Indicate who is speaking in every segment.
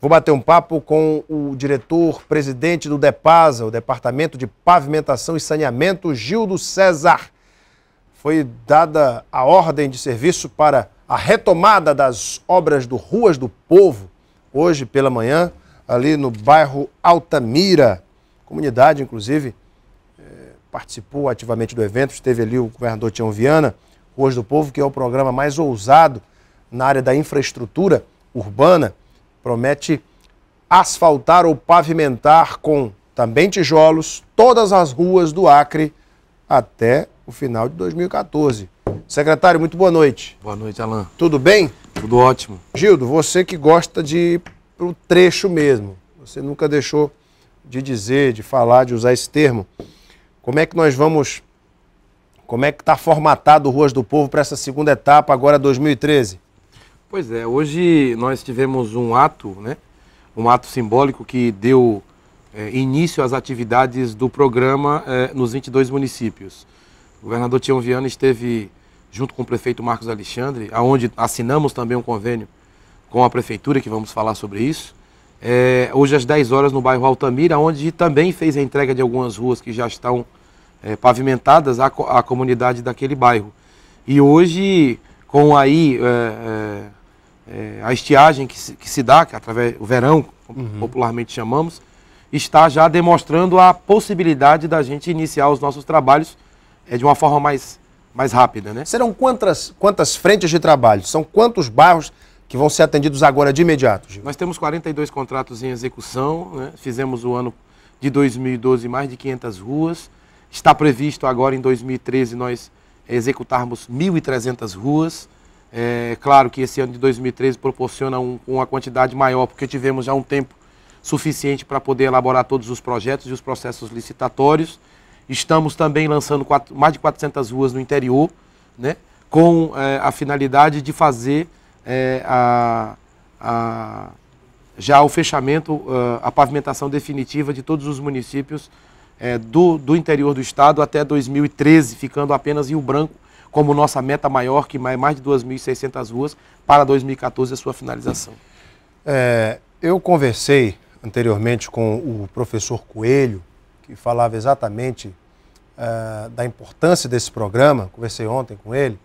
Speaker 1: Vou bater um papo com o diretor-presidente do DEPASA, o Departamento de Pavimentação e Saneamento, Gildo César. Foi dada a ordem de serviço para a retomada das obras do Ruas do Povo, hoje pela manhã, ali no bairro Altamira. A comunidade, inclusive, eh, participou ativamente do evento, esteve ali o governador Tião Viana, Ruas do Povo, que é o programa mais ousado na área da infraestrutura urbana promete asfaltar ou pavimentar com também tijolos todas as ruas do Acre até o final de 2014. Secretário, muito boa noite. Boa noite, Alain. Tudo bem? Tudo ótimo. Gildo, você que gosta de ir pro trecho mesmo, você nunca deixou de dizer, de falar, de usar esse termo. Como é que nós vamos como é que está formatado Ruas do Povo para essa segunda etapa, agora 2013?
Speaker 2: Pois é, hoje nós tivemos um ato, né? Um ato simbólico que deu é, início às atividades do programa é, nos 22 municípios. O governador Tião Viana esteve junto com o prefeito Marcos Alexandre, aonde assinamos também um convênio com a prefeitura, que vamos falar sobre isso. É, hoje às 10 horas no bairro Altamira, onde também fez a entrega de algumas ruas que já estão é, pavimentadas à, à comunidade daquele bairro. E hoje, com aí é, é é, a estiagem que se, que se dá, que é através do verão, uhum. popularmente chamamos, está já demonstrando a possibilidade da gente iniciar os nossos trabalhos é, de uma forma mais, mais rápida. Né? Serão quantas, quantas frentes de trabalho? São quantos bairros
Speaker 1: que vão ser atendidos agora de imediato?
Speaker 2: Gil? Nós temos 42 contratos em execução, né? fizemos o ano de 2012 mais de 500 ruas, está previsto agora em 2013 nós executarmos 1.300 ruas, é claro que esse ano de 2013 proporciona um, uma quantidade maior, porque tivemos já um tempo suficiente para poder elaborar todos os projetos e os processos licitatórios. Estamos também lançando quatro, mais de 400 ruas no interior, né, com é, a finalidade de fazer é, a, a, já o fechamento, a, pavimentação definitiva de todos os municípios é, do, do interior do estado até 2013, ficando apenas Rio Branco como nossa meta maior, que é mais de 2.600 ruas, para 2014 a sua finalização.
Speaker 1: É, eu conversei anteriormente com o professor Coelho, que falava exatamente é, da importância desse programa, conversei ontem com ele.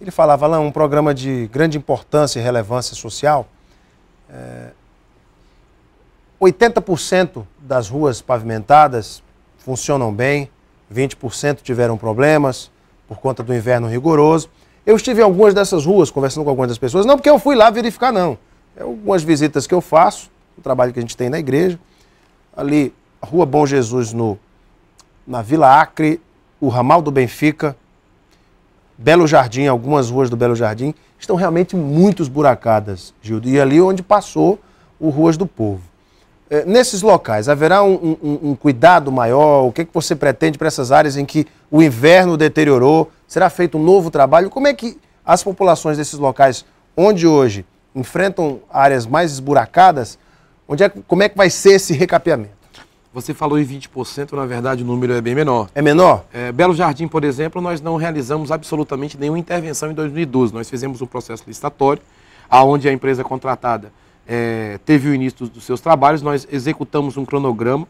Speaker 1: Ele falava lá um programa de grande importância e relevância social. Uh, é, 80% das ruas pavimentadas funcionam bem, 20% tiveram problemas, por conta do inverno rigoroso. Eu estive em algumas dessas ruas conversando com algumas das pessoas, não porque eu fui lá verificar, não. É algumas visitas que eu faço, o trabalho que a gente tem na igreja. Ali, Rua Bom Jesus, no, na Vila Acre, o Ramal do Benfica, Belo Jardim, algumas ruas do Belo Jardim, estão realmente muito esburacadas, Gildo. E ali é onde passou o Ruas do Povo. É, nesses locais, haverá um, um, um cuidado maior? O que, é que você pretende para essas áreas em que o inverno deteriorou? Será feito um novo trabalho? Como é que as populações desses locais, onde hoje enfrentam áreas mais esburacadas, onde é, como é que vai ser esse recapeamento?
Speaker 2: Você falou em 20%, na verdade o número é bem menor. É menor? É, Belo Jardim, por exemplo, nós não realizamos absolutamente nenhuma intervenção em 2012. Nós fizemos um processo licitatório, aonde a empresa contratada é, teve o início dos seus trabalhos, nós executamos um cronograma,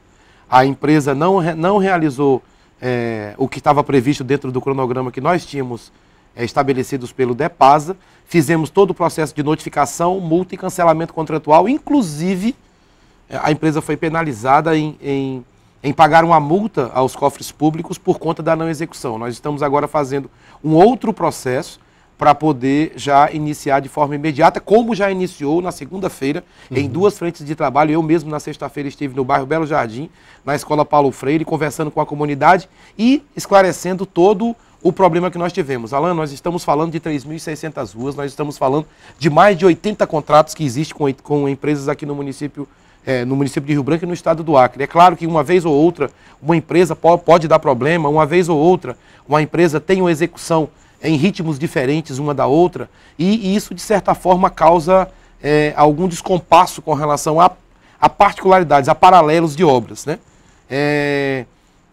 Speaker 2: a empresa não, não realizou é, o que estava previsto dentro do cronograma que nós tínhamos é, estabelecidos pelo DEPASA, fizemos todo o processo de notificação, multa e cancelamento contratual, inclusive é, a empresa foi penalizada em, em, em pagar uma multa aos cofres públicos por conta da não execução. Nós estamos agora fazendo um outro processo para poder já iniciar de forma imediata, como já iniciou na segunda-feira, uhum. em duas frentes de trabalho. Eu mesmo, na sexta-feira, estive no bairro Belo Jardim, na escola Paulo Freire, conversando com a comunidade e esclarecendo todo o problema que nós tivemos. Alan, nós estamos falando de 3.600 ruas, nós estamos falando de mais de 80 contratos que existem com, com empresas aqui no município é, no município de Rio Branco e no estado do Acre. É claro que uma vez ou outra uma empresa pode dar problema, uma vez ou outra uma empresa tem uma execução em ritmos diferentes uma da outra, e, e isso, de certa forma, causa é, algum descompasso com relação a, a, particularidades, a paralelos de obras. Né? É,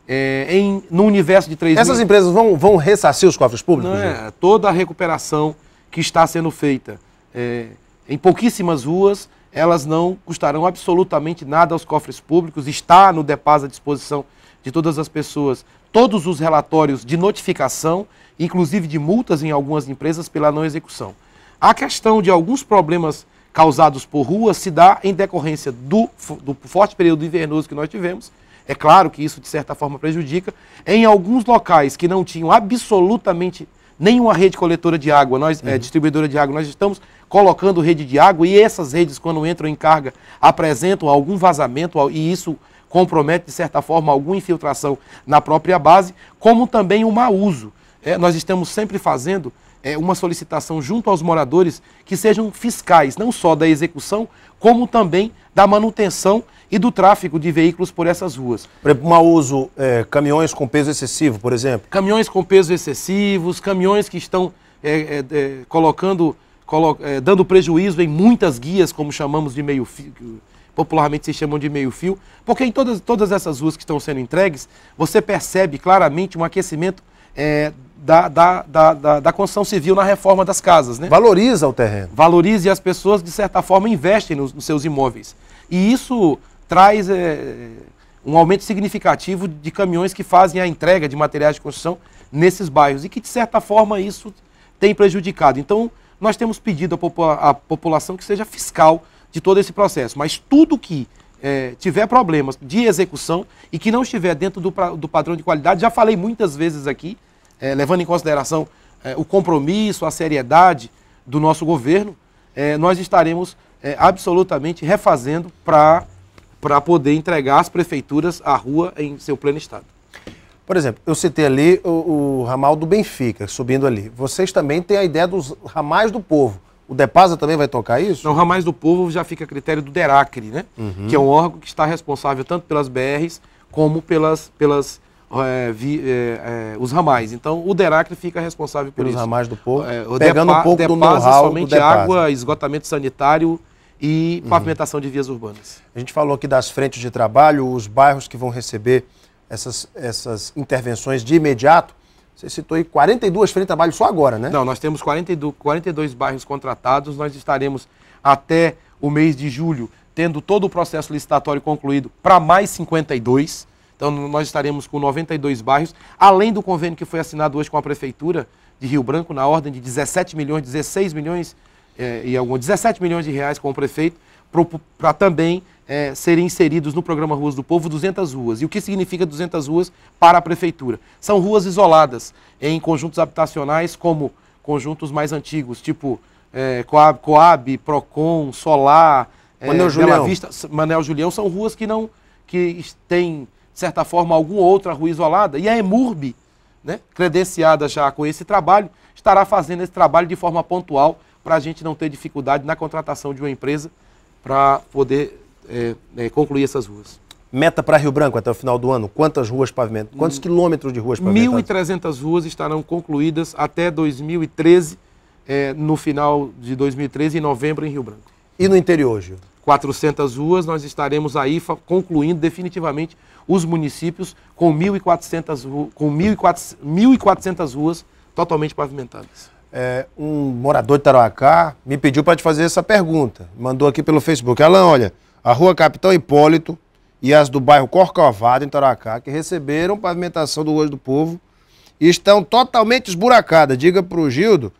Speaker 2: é, em, no universo de três Essas mil...
Speaker 1: empresas vão, vão ressarcir os cofres públicos? É,
Speaker 2: toda a recuperação que está sendo feita é, em pouquíssimas ruas, elas não custarão absolutamente nada aos cofres públicos, está no DEPAS à disposição de todas as pessoas todos os relatórios de notificação, inclusive de multas em algumas empresas pela não execução. A questão de alguns problemas causados por ruas se dá em decorrência do, do forte período invernoso que nós tivemos. É claro que isso, de certa forma, prejudica. Em alguns locais que não tinham absolutamente nenhuma rede coletora de água, nós, é, uhum. é, distribuidora de água, nós estamos colocando rede de água e essas redes, quando entram em carga, apresentam algum vazamento e isso compromete, de certa forma, alguma infiltração na própria base, como também o mau uso. É, nós estamos sempre fazendo é, uma solicitação junto aos moradores que sejam fiscais, não só da execução, como também da manutenção e do tráfego de veículos por essas ruas. Por exemplo, mau uso, é,
Speaker 1: caminhões com peso
Speaker 2: excessivo, por exemplo? Caminhões com peso excessivos, caminhões que estão é, é, é colocando, é, dando prejuízo em muitas guias, como chamamos de meio fio, popularmente se chamam de meio-fio, porque em todas, todas essas ruas que estão sendo entregues, você percebe claramente um aquecimento é, da, da, da, da, da construção civil na reforma das casas. Né? Valoriza o terreno. Valoriza e as pessoas, de certa forma, investem nos, nos seus imóveis. E isso traz é, um aumento significativo de caminhões que fazem a entrega de materiais de construção nesses bairros e que, de certa forma, isso tem prejudicado. Então, nós temos pedido à população que seja fiscal de todo esse processo. Mas tudo que é, tiver problemas de execução e que não estiver dentro do, do padrão de qualidade, já falei muitas vezes aqui, é, levando em consideração é, o compromisso, a seriedade do nosso governo, é, nós estaremos é, absolutamente refazendo para poder entregar as prefeituras à rua em seu pleno estado.
Speaker 1: Por exemplo, eu citei ali o, o ramal do Benfica, subindo ali. Vocês também têm a ideia dos ramais do povo. O DEPASA também vai tocar
Speaker 2: isso? Não, Ramais do Povo já fica a critério do DERACRE, né? Uhum. Que é um órgão que está responsável tanto pelas BRs como pelas, pelas é, vi, é, é, os ramais. Então, o Deracre fica responsável por Pelos isso. ramais do povo, pegando Depa, um pouco Depasa do know-how somente do água, esgotamento sanitário e uhum. pavimentação de vias urbanas. A gente falou aqui das frentes de trabalho, os
Speaker 1: bairros que vão receber essas, essas intervenções de imediato. Você citou aí
Speaker 2: 42 frente de trabalho só agora, né? Não, nós temos 42, 42 bairros contratados. Nós estaremos até o mês de julho tendo todo o processo licitatório concluído para mais 52. Então nós estaremos com 92 bairros, além do convênio que foi assinado hoje com a prefeitura de Rio Branco na ordem de 17 milhões, 16 milhões é, e alguns 17 milhões de reais com o prefeito para também é, serem inseridos no programa Ruas do Povo 200 ruas. E o que significa 200 ruas para a prefeitura? São ruas isoladas em conjuntos habitacionais como conjuntos mais antigos, tipo é, Coab, Coab, Procon, Solar, é, Manel é, Julião. Bela Vista, Manel Julião, são ruas que não que têm, de certa forma, alguma outra rua isolada. E a EMURB, né, credenciada já com esse trabalho, estará fazendo esse trabalho de forma pontual para a gente não ter dificuldade na contratação de uma empresa para poder é, é, concluir essas ruas. Meta para Rio
Speaker 1: Branco até o final do ano, quantas ruas pavimentadas? Quantos hum, quilômetros de ruas pavimentadas?
Speaker 2: 1.300 ruas estarão concluídas até 2013, é, no final de 2013, em novembro, em Rio Branco. E no interior, Gil? 400 ruas, nós estaremos aí concluindo definitivamente os municípios com com 1.400 ruas totalmente pavimentadas
Speaker 1: é, um morador de Tarauacá me pediu para te fazer essa pergunta. Mandou aqui pelo Facebook. Alan, olha, a rua Capitão Hipólito e as do bairro Corcovado, em Tarauacá, que receberam pavimentação do hoje do Povo, estão totalmente esburacadas. Diga para o Gildo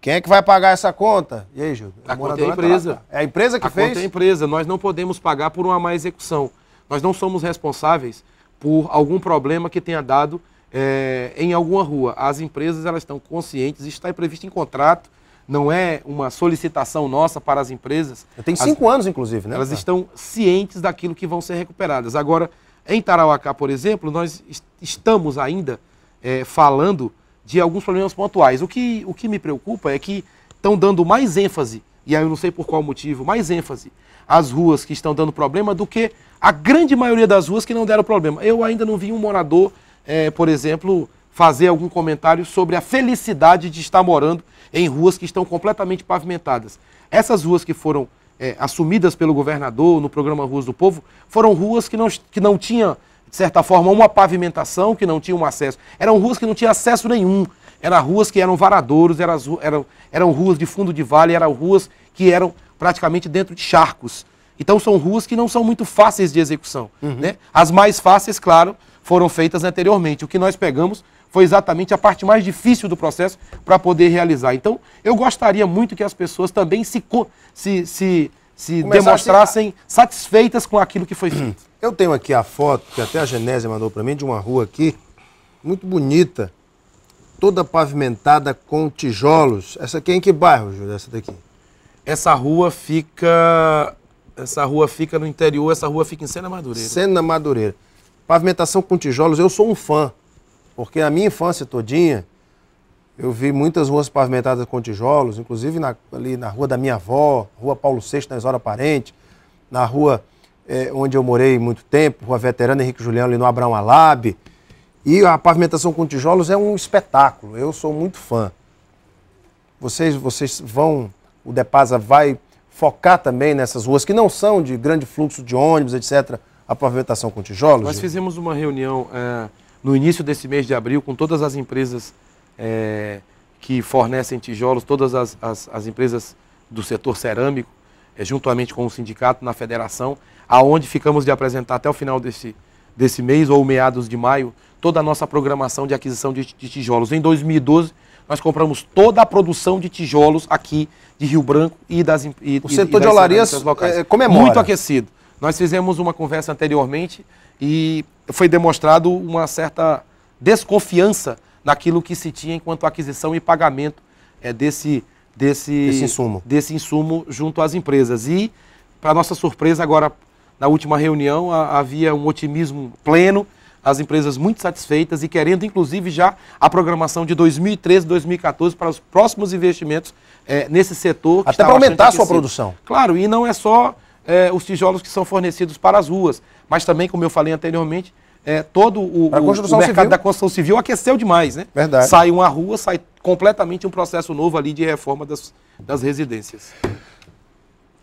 Speaker 1: quem é que vai pagar essa conta? E aí, Gildo? A,
Speaker 2: a é conta é a empresa. É a empresa que a fez? A conta é a empresa. Nós não podemos pagar por uma má execução. Nós não somos responsáveis por algum problema que tenha dado é, em alguma rua. As empresas elas estão conscientes, isso está previsto em contrato, não é uma solicitação nossa para as empresas. Tem cinco as, anos, inclusive, né? Elas ah. estão cientes daquilo que vão ser recuperadas. Agora, em Tarauacá, por exemplo, nós est estamos ainda é, falando de alguns problemas pontuais. O que, o que me preocupa é que estão dando mais ênfase, e aí eu não sei por qual motivo, mais ênfase às ruas que estão dando problema do que a grande maioria das ruas que não deram problema. Eu ainda não vi um morador é, por exemplo, fazer algum comentário sobre a felicidade de estar morando em ruas que estão completamente pavimentadas. Essas ruas que foram é, assumidas pelo governador no programa Ruas do Povo foram ruas que não, que não tinham de certa forma, uma pavimentação, que não tinha um acesso. Eram ruas que não tinham acesso nenhum. Eram ruas que eram varadouros, eram, eram, eram ruas de fundo de vale, eram ruas que eram praticamente dentro de charcos. Então são ruas que não são muito fáceis de execução. Uhum. Né? As mais fáceis, claro, foram feitas anteriormente. O que nós pegamos foi exatamente a parte mais difícil do processo para poder realizar. Então, eu gostaria muito que as pessoas também se, se, se, se demonstrassem a... satisfeitas com aquilo que foi feito. Eu tenho aqui a foto
Speaker 1: que até a Genésia mandou para mim de uma rua aqui, muito bonita, toda pavimentada com tijolos. Essa aqui é em que bairro, Júlio? Essa daqui?
Speaker 2: Essa rua fica. Essa rua fica no
Speaker 1: interior, essa rua fica em Sena Madureira. Sena Madureira. Pavimentação com tijolos, eu sou um fã, porque a minha infância todinha, eu vi muitas ruas pavimentadas com tijolos, inclusive na, ali na rua da minha avó, rua Paulo VI, na Isora Parente, na rua é, onde eu morei muito tempo, rua Veterana Henrique Julião, ali no Abraão Alab. E a pavimentação com tijolos é um espetáculo, eu sou muito fã. Vocês, vocês vão, o Depasa vai focar também nessas ruas que não são de grande fluxo de ônibus, etc., a pavimentação com tijolos? Nós
Speaker 2: fizemos uma reunião é, no início desse mês de abril com todas as empresas é, que fornecem tijolos, todas as, as, as empresas do setor cerâmico, é, juntamente com o sindicato, na federação, aonde ficamos de apresentar até o final desse, desse mês ou meados de maio toda a nossa programação de aquisição de, de tijolos. Em 2012, nós compramos toda a produção de tijolos aqui de Rio Branco e das empresas. O setor e, e de olarias É, comemora. Muito aquecido. Nós fizemos uma conversa anteriormente e foi demonstrado uma certa desconfiança naquilo que se tinha enquanto aquisição e pagamento é, desse, desse, Esse insumo. desse insumo junto às empresas. E, para nossa surpresa, agora na última reunião a, havia um otimismo pleno, as empresas muito satisfeitas e querendo, inclusive, já a programação de 2013, 2014 para os próximos investimentos é, nesse setor. Até para aumentar a sua produção. Claro, e não é só é, os tijolos que são fornecidos para as ruas, mas também, como eu falei anteriormente, é, todo o, o, mercado civil. da construção civil aqueceu demais, né? Verdade. Sai uma rua, sai completamente um processo novo ali de reforma das, das residências.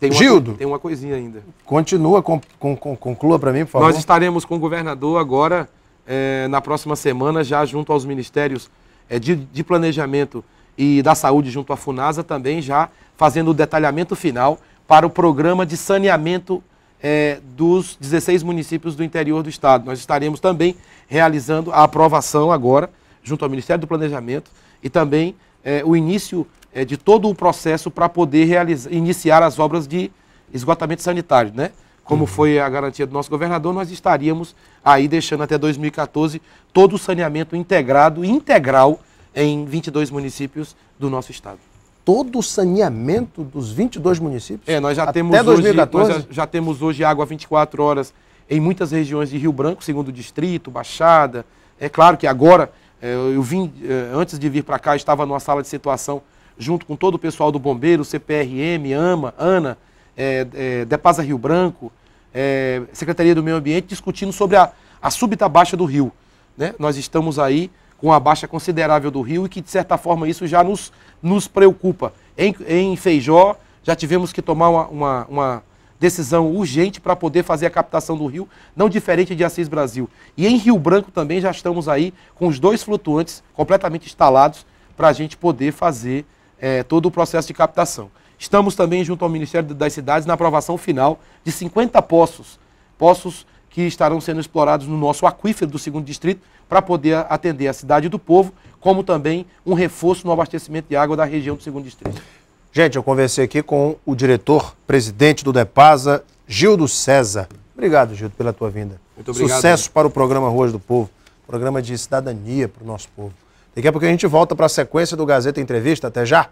Speaker 1: Tem uma, Gildo, tem
Speaker 2: uma coisinha ainda.
Speaker 1: Continua, com, com, conclua para mim, por favor. Nós
Speaker 2: estaremos com o governador agora, é, na próxima semana, já junto aos ministérios é, de, de planejamento e da saúde, junto à FUNASA também, já fazendo o detalhamento final para o programa de saneamento é, dos 16 municípios do interior do estado. Nós estaremos também realizando a aprovação agora, junto ao Ministério do Planejamento, e também é, o início é, de todo o processo para poder realizar, iniciar as obras de esgotamento sanitário, né? Como uhum. foi a garantia do nosso governador, nós estaríamos aí deixando até 2014 todo o saneamento integrado, integral, em 22 municípios do nosso estado
Speaker 1: todo o saneamento dos 22 municípios? É, nós já até temos 2014. hoje,
Speaker 2: já temos hoje água 24 horas em muitas regiões de Rio Branco, segundo distrito, Baixada. É claro que agora é, eu vim é, antes de vir para cá, estava numa sala de situação junto com todo o pessoal do bombeiro, CPRM, AMA, ANA, é, é, Depasa Rio Branco, é, Secretaria do Meio Ambiente, discutindo sobre a, a súbita baixa do rio. Né? Nós estamos aí com a baixa considerável do Rio e que, de certa forma, isso já nos, nos preocupa. Em, em Feijó, já tivemos que tomar uma, uma, uma decisão urgente para poder fazer a captação do Rio, não diferente de Assis Brasil. E em Rio Branco também já estamos aí com os dois flutuantes completamente instalados para a gente poder fazer é, todo o processo de captação. Estamos também junto ao Ministério das Cidades na aprovação final de 50 poços, poços que estarão sendo explorados no nosso aquífero do segundo distrito para poder atender a cidade do povo, como também um reforço no abastecimento de água da região do segundo distrito.
Speaker 1: Gente, eu conversei aqui com o diretor-presidente do DEPASA, Gildo César. Obrigado, Gildo, pela tua vinda. Muito obrigado. Sucesso para o programa Ruas do Povo, programa de cidadania para o nosso povo. Daqui a pouco a gente volta para a sequência do Gazeta Entrevista. Até já!